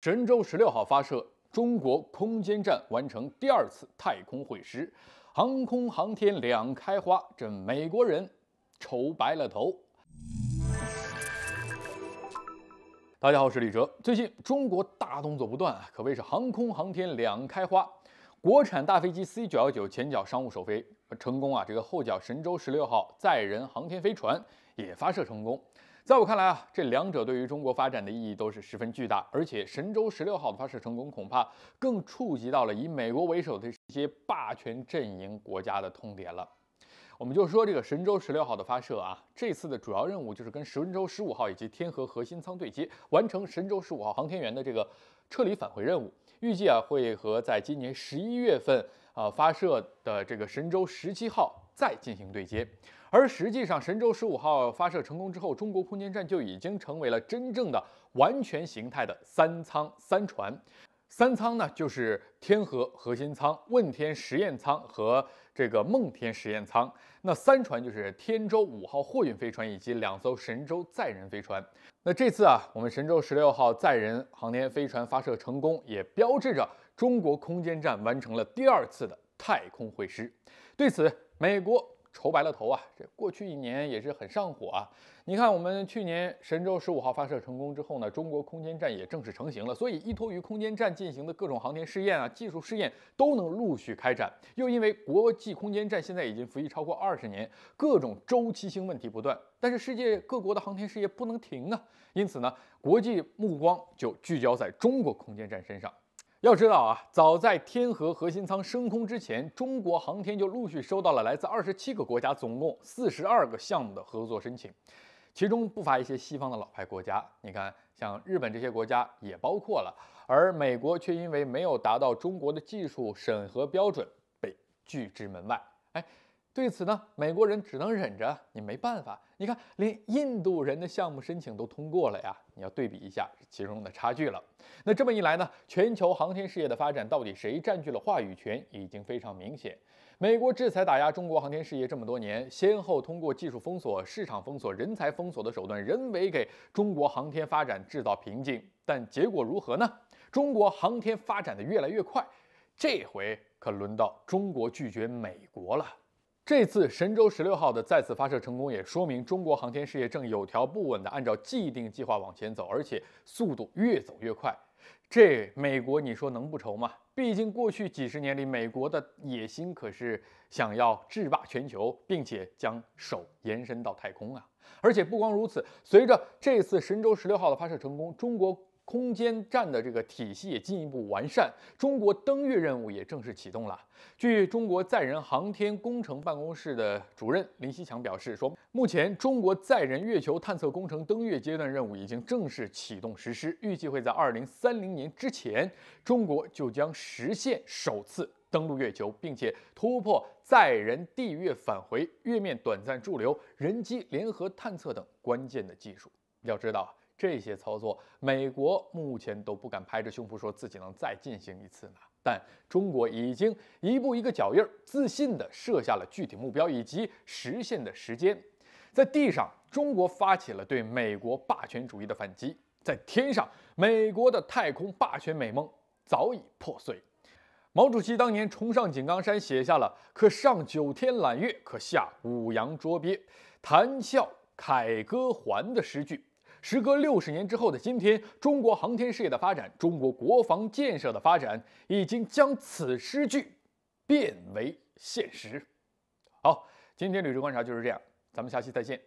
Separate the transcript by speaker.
Speaker 1: 神舟十六号发射，中国空间站完成第二次太空会师，航空航天两开花，这美国人愁白了头。大家好，我是李哲。最近中国大动作不断，可谓是航空航天两开花。国产大飞机 C 九幺九前脚商务首飞成功啊，这个后脚神舟十六号载人航天飞船也发射成功。在我看来啊，这两者对于中国发展的意义都是十分巨大，而且神舟十六号的发射成功恐怕更触及到了以美国为首的这些霸权阵营国家的痛点了。我们就说这个神舟十六号的发射啊，这次的主要任务就是跟神舟十五号以及天河核心舱对接，完成神舟十五号航天员的这个撤离返回任务。预计啊，会和在今年十一月份啊发射的这个神舟十七号再进行对接。而实际上，神舟十五号发射成功之后，中国空间站就已经成为了真正的完全形态的三舱三船。三舱呢，就是天河核心舱、问天实验舱和这个梦天实验舱。那三船就是天舟五号货运飞船以及两艘神舟载人飞船。那这次啊，我们神舟十六号载人航天飞船发射成功，也标志着中国空间站完成了第二次的太空会师。对此，美国。愁白了头啊！这过去一年也是很上火啊。你看，我们去年神舟十五号发射成功之后呢，中国空间站也正式成型了。所以，依托于空间站进行的各种航天试验啊、技术试验都能陆续开展。又因为国际空间站现在已经服役超过二十年，各种周期性问题不断。但是，世界各国的航天事业不能停啊。因此呢，国际目光就聚焦在中国空间站身上。要知道啊，早在天河核心舱升空之前，中国航天就陆续收到了来自二十七个国家，总共四十二个项目的合作申请，其中不乏一些西方的老牌国家。你看，像日本这些国家也包括了，而美国却因为没有达到中国的技术审核标准，被拒之门外。哎。对此呢，美国人只能忍着，你没办法。你看，连印度人的项目申请都通过了呀，你要对比一下其中的差距了。那这么一来呢，全球航天事业的发展到底谁占据了话语权，已经非常明显。美国制裁打压中国航天事业这么多年，先后通过技术封锁、市场封锁、人才封锁的手段，人为给中国航天发展制造瓶颈。但结果如何呢？中国航天发展的越来越快，这回可轮到中国拒绝美国了。这次神舟十六号的再次发射成功，也说明中国航天事业正有条不紊地按照既定计划往前走，而且速度越走越快。这美国你说能不愁吗？毕竟过去几十年里，美国的野心可是想要制霸全球，并且将手延伸到太空啊！而且不光如此，随着这次神舟十六号的发射成功，中国。空间站的这个体系也进一步完善，中国登月任务也正式启动了。据中国载人航天工程办公室的主任林希强表示说，目前中国载人月球探测工程登月阶段任务已经正式启动实施，预计会在二零三零年之前，中国就将实现首次登陆月球，并且突破载人地月返回、月面短暂驻留、人机联合探测等关键的技术。要知道啊。这些操作，美国目前都不敢拍着胸脯说自己能再进行一次呢。但中国已经一步一个脚印，自信地设下了具体目标以及实现的时间。在地上，中国发起了对美国霸权主义的反击；在天上，美国的太空霸权美梦早已破碎。毛主席当年重上井冈山，写下了“可上九天揽月，可下五洋捉鳖，谈笑凯歌还”的诗句。时隔六十年之后的今天，中国航天事业的发展，中国国防建设的发展，已经将此诗句变为现实。好，今天旅游观察就是这样，咱们下期再见。